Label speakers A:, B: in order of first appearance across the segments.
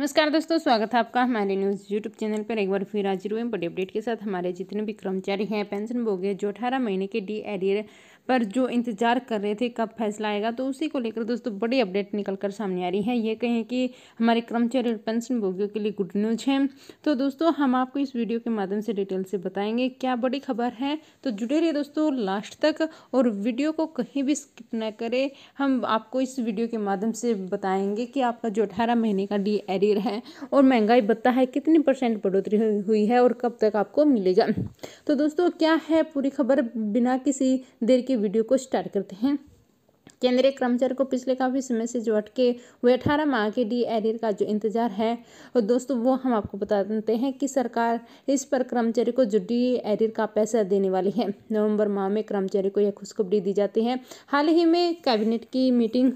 A: नमस्कार दोस्तों स्वागत है आपका हमारे न्यूज़ यूट्यूब चैनल पर एक बार फिर हाजिर हुए बड़ी अपडेट के साथ हमारे जितने भी कर्मचारी हैं पेंशन भोगे जो अठारह महीने के डी एडियर पर जो इंतजार कर रहे थे कब फैसला आएगा तो उसी को लेकर दोस्तों बड़ी अपडेट निकल कर सामने आ रही है ये कहें कि हमारे कर्मचारी और पेंशन भोगियों के लिए गुड न्यूज है तो दोस्तों हम आपको इस वीडियो के माध्यम से डिटेल से बताएंगे क्या बड़ी खबर है तो जुड़े रहिए दोस्तों लास्ट तक और वीडियो को कहीं भी स्किप ना करें हम आपको इस वीडियो के माध्यम से बताएंगे कि आपका जो अठारह महीने का डी दे है और महंगाई बता है कितने परसेंट बढ़ोतरी हुई है और कब तक आपको मिलेगा तो दोस्तों क्या है पूरी खबर बिना किसी देर के वीडियो को स्टार्ट करते हैं केंद्रीय कर्मचारी को पिछले काफ़ी समय से जो अटके हुए अठारह माह के डी एरियर का जो इंतजार है और दोस्तों वो हम आपको बता देते हैं कि सरकार इस पर कर्मचारी को जो डी एरियर का पैसा देने वाली है नवंबर माह में कर्मचारी को यह खुशखबरी दी जाती है हाल ही में कैबिनेट की मीटिंग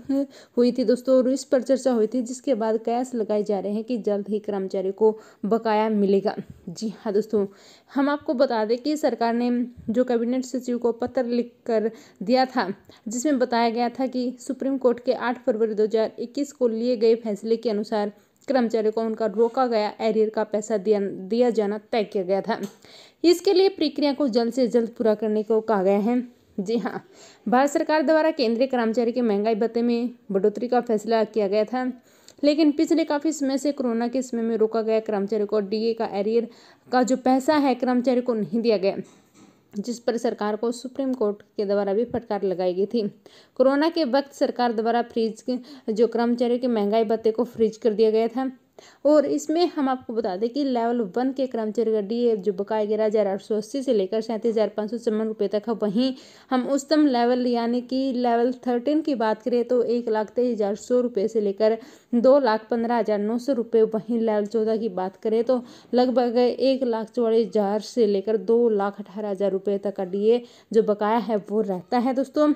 A: हुई थी दोस्तों और इस पर चर्चा हुई थी जिसके बाद कयास लगाए जा रहे हैं कि जल्द ही कर्मचारी को बकाया मिलेगा जी हाँ दोस्तों हम आपको बता दें कि सरकार ने जो कैबिनेट सचिव को पत्र लिख कर दिया था जिसमें बताया गया था कि सुप्रीम कोर्ट के 8 फरवरी 2021 को लिए गए फैसले के अनुसार कर्मचारियों को उनका रोका गया एरियर का पैसा दिया दिया जाना तय किया गया था इसके लिए प्रक्रिया को जल्द से जल्द पूरा करने को कहा गया है जी हाँ भारत सरकार द्वारा केंद्रीय कर्मचारी के महंगाई भत्ते में बढ़ोतरी का फैसला किया गया था लेकिन पिछले काफ़ी समय से कोरोना के समय में रोका गया कर्मचारियों को डीए का एरियर का जो पैसा है कर्मचारी को नहीं दिया गया जिस पर सरकार को सुप्रीम कोर्ट के द्वारा भी फटकार लगाई गई थी कोरोना के वक्त सरकार द्वारा फ्रीज जो कर्मचारियों के महंगाई भत्ते को फ्रीज कर दिया गया था और इसमें हम आपको बता दें कि लेवल वन के कर्मचारी का डी जो बकाया ग्यारह हज़ार आठ सौ अस्सी से लेकर सैंतीस हज़ार पाँच सौ चौवन रुपये तक है वहीं हम उच्चतम लेवल यानी कि लेवल थर्टीन की बात करें तो एक लाख तेईस हज़ार सौ रुपये से लेकर दो लाख पंद्रह हज़ार नौ सौ रुपये वहीं लेवल चौदह की बात करें तो लगभग एक लाख चौवालीस हज़ार से लेकर दो लाख अठारह हज़ार रुपये तक का डी जो बकाया है वो रहता है दोस्तों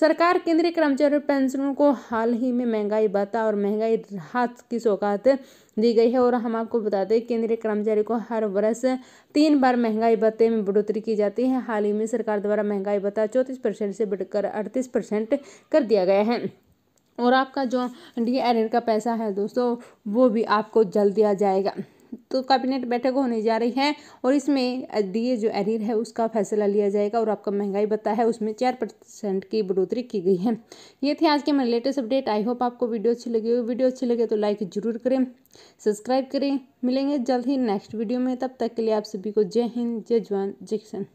A: सरकार केंद्रीय कर्मचारी पेंशनों पेंशनरों को हाल ही में महंगाई भत्ता और महंगाई राहत की सौगात दी गई है और हम आपको बता दें केंद्रीय कर्मचारी को हर वर्ष तीन बार महंगाई भत्ते में बढ़ोतरी की जाती है हाल ही में सरकार द्वारा महंगाई भत्ता चौंतीस परसेंट से बढ़कर अड़तीस परसेंट कर दिया गया है और आपका जो डी का पैसा है दोस्तों वो भी आपको जल्द दिया जाएगा तो कैबिनेट बैठक होने जा रही है और इसमें डीए जो एरियर है उसका फैसला लिया जाएगा और आपका महंगाई बता है उसमें चार परसेंट की बढ़ोतरी की गई है ये थे आज के मेरे लेटेस्ट अपडेट आई होप आपको वीडियो अच्छी लगी हो वीडियो अच्छी लगे तो लाइक जरूर करें सब्सक्राइब करें मिलेंगे जल्द ही नेक्स्ट वीडियो में तब तक के लिए आप सभी को जय हिंद जय जवान जय किसान